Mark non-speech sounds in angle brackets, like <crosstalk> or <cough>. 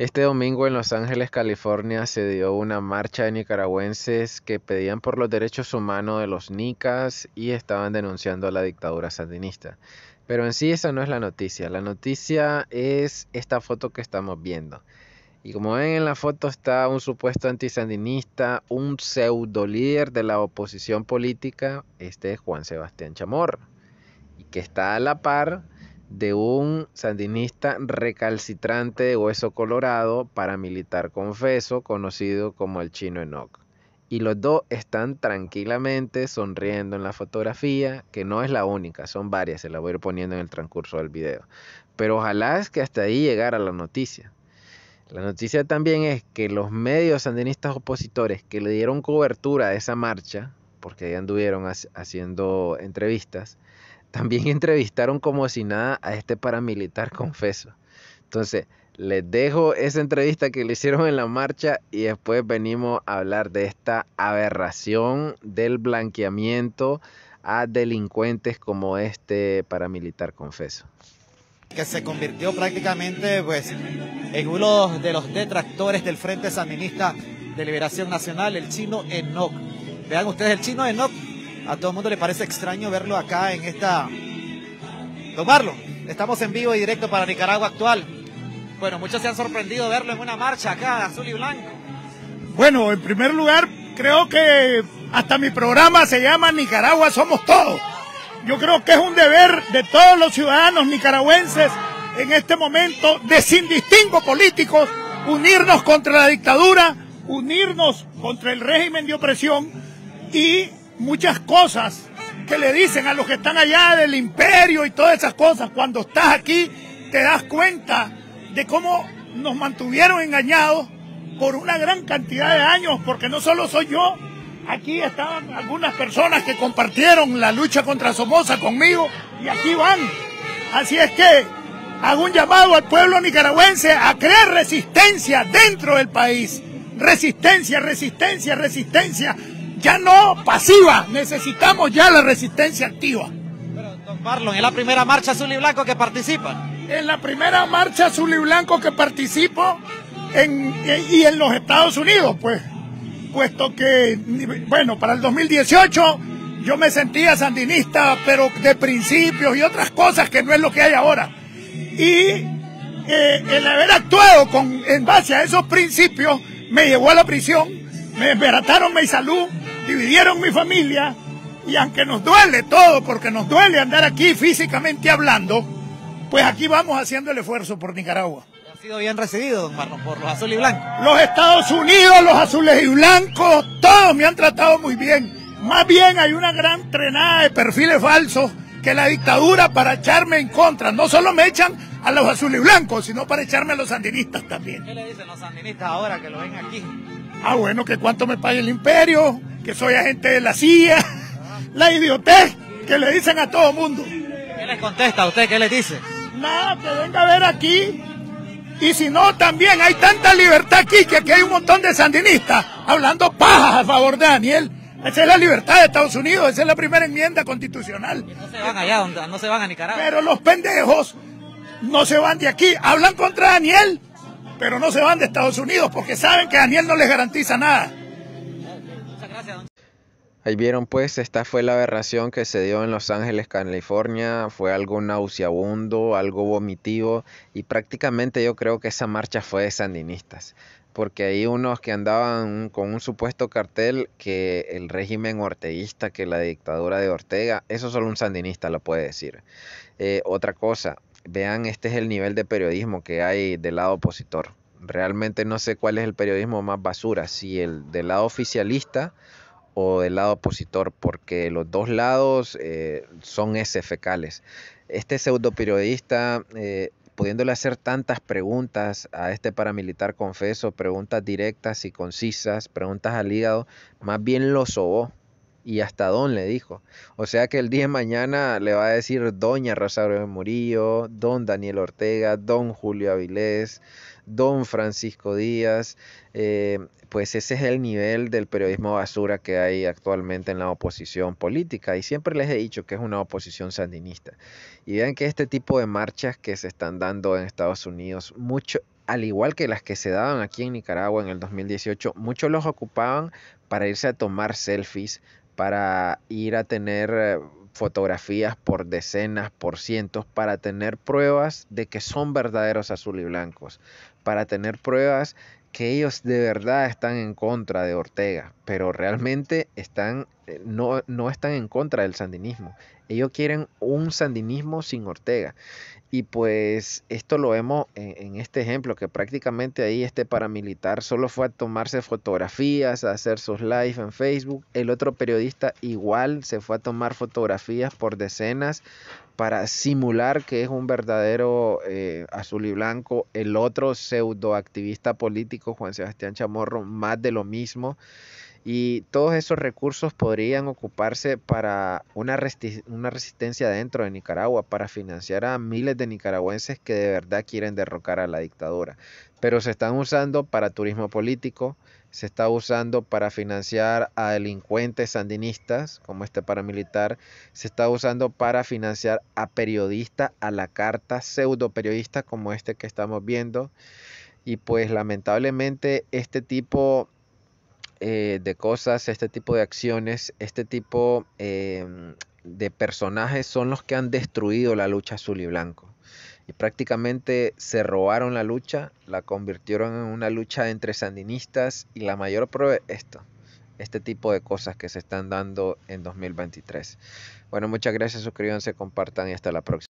Este domingo en Los Ángeles, California, se dio una marcha de nicaragüenses que pedían por los derechos humanos de los nicas y estaban denunciando la dictadura sandinista. Pero en sí esa no es la noticia, la noticia es esta foto que estamos viendo. Y como ven en la foto está un supuesto antisandinista, un pseudo líder de la oposición política, este es Juan Sebastián Chamorro, y que está a la par de un sandinista recalcitrante de hueso colorado, paramilitar confeso, conocido como el chino Enoc Y los dos están tranquilamente sonriendo en la fotografía, que no es la única, son varias, se la voy a ir poniendo en el transcurso del video. Pero ojalá es que hasta ahí llegara la noticia. La noticia también es que los medios sandinistas opositores que le dieron cobertura a esa marcha, porque ahí anduvieron haciendo entrevistas, también <laughs> entrevistaron como si nada a este paramilitar, confeso. Entonces, les dejo esa entrevista que le hicieron en la marcha y después venimos a hablar de esta aberración del blanqueamiento a delincuentes como este paramilitar, confeso. Que se convirtió prácticamente pues, en uno de los detractores del Frente Sandinista de Liberación Nacional, el chino enoc Vean ustedes, el chino enoc a todo el mundo le parece extraño verlo acá en esta... Tomarlo. Estamos en vivo y directo para Nicaragua Actual. Bueno, muchos se han sorprendido verlo en una marcha acá, azul y blanco. Bueno, en primer lugar, creo que hasta mi programa se llama Nicaragua Somos Todos. Yo creo que es un deber de todos los ciudadanos nicaragüenses en este momento, de sin distingo políticos, unirnos contra la dictadura, unirnos contra el régimen de opresión y muchas cosas que le dicen a los que están allá del imperio y todas esas cosas. Cuando estás aquí te das cuenta de cómo nos mantuvieron engañados por una gran cantidad de años, porque no solo soy yo, aquí estaban algunas personas que compartieron la lucha contra Somoza conmigo y aquí van. Así es que hago un llamado al pueblo nicaragüense a crear resistencia dentro del país. Resistencia, resistencia, resistencia ya no pasiva, necesitamos ya la resistencia activa. Pero, don Marlon, ...en la primera marcha azul y blanco que participa? En la primera marcha azul y blanco que participo en, y en los Estados Unidos, pues, puesto que, bueno, para el 2018 yo me sentía sandinista, pero de principios y otras cosas que no es lo que hay ahora. Y eh, el haber actuado con, en base a esos principios me llevó a la prisión, me desbarataron mi salud, dividieron mi familia y aunque nos duele todo, porque nos duele andar aquí físicamente hablando, pues aquí vamos haciendo el esfuerzo por Nicaragua. Ha sido bien recibido, don Marlon, por los azules y blancos. Los Estados Unidos, los azules y blancos, todos me han tratado muy bien. Más bien hay una gran trenada de perfiles falsos que la dictadura para echarme en contra. No solo me echan a los azules y blancos, sino para echarme a los sandinistas también. ¿Qué le dicen los sandinistas ahora que lo ven aquí? Ah, bueno, que cuánto me pague el imperio, que soy agente de la CIA, la idiotez que le dicen a todo mundo. ¿Qué les contesta a usted? ¿Qué les dice? Nada, que venga a ver aquí. Y si no, también hay tanta libertad aquí que aquí hay un montón de sandinistas hablando paja a favor de Daniel. Esa es la libertad de Estados Unidos, esa es la primera enmienda constitucional. no se van allá, no se van a Nicaragua. Pero los pendejos no se van de aquí, hablan contra Daniel, pero no se van de Estados Unidos porque saben que Daniel no les garantiza nada. Ahí vieron pues, esta fue la aberración que se dio en Los Ángeles, California, fue algo nauseabundo, algo vomitivo y prácticamente yo creo que esa marcha fue de sandinistas, porque hay unos que andaban con un supuesto cartel que el régimen orteguista, que la dictadura de Ortega, eso solo un sandinista lo puede decir. Eh, otra cosa, vean, este es el nivel de periodismo que hay del lado opositor. Realmente no sé cuál es el periodismo más basura, si el del lado oficialista o del lado opositor, porque los dos lados eh, son ese, fecales. Este pseudo periodista eh, pudiéndole hacer tantas preguntas a este paramilitar, confeso, preguntas directas y concisas, preguntas al hígado, más bien lo sobó y hasta don le dijo. O sea que el día de mañana le va a decir doña Rosario Murillo, don Daniel Ortega, don Julio Avilés, don Francisco Díaz. Eh, pues ese es el nivel del periodismo basura que hay actualmente en la oposición política. Y siempre les he dicho que es una oposición sandinista. Y vean que este tipo de marchas que se están dando en Estados Unidos, mucho, al igual que las que se daban aquí en Nicaragua en el 2018, muchos los ocupaban para irse a tomar selfies, para ir a tener eh, fotografías por decenas, por cientos, para tener pruebas de que son verdaderos azul y blancos, para tener pruebas que ellos de verdad están en contra de Ortega, pero realmente están eh, no, están en contra del sandinismo. Ellos quieren un sandinismo sin Ortega. Y pues esto lo vemos en, este ejemplo, que prácticamente ahí este paramilitar solo fue a tomarse fotografías, a hacer sus lives en Facebook. El otro periodista igual se fue a tomar fotografías por decenas para simular que es un verdadero eh, azul y blanco. El otro pseudoactivista político, Juan Sebastián Chamorro, más de lo mismo. Y todos esos recursos podrían ocuparse para una, resistencia dentro de Nicaragua, para financiar a miles de nicaragüenses que de verdad quieren derrocar a la dictadura. Pero se están usando para turismo político, se está usando para financiar a delincuentes sandinistas, como este paramilitar, se está usando para financiar a periodistas a la carta, pseudo periodistas como este que estamos viendo. Y pues lamentablemente este tipo eh, de cosas, este tipo de acciones, este tipo eh, de personajes son los que han destruido la lucha azul y blanco. Y prácticamente se robaron la lucha, la convirtieron en una lucha entre sandinistas y la mayor prueba es esto, este tipo de cosas que se están dando en 2023. Bueno, muchas gracias, suscríbanse, compartan y hasta la próxima.